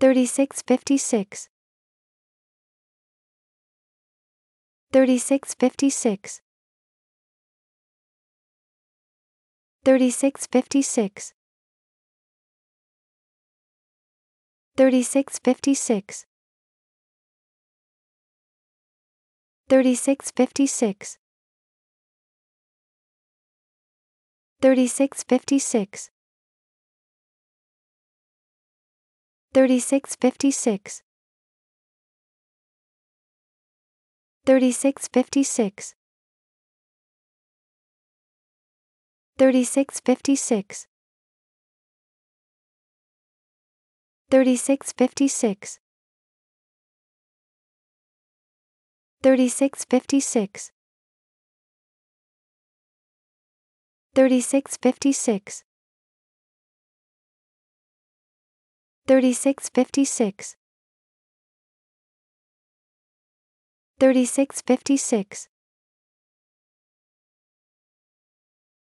3656 3656 3656 3656 3656 3656 3656 3656 3656 3656 3656 3656 3656 3656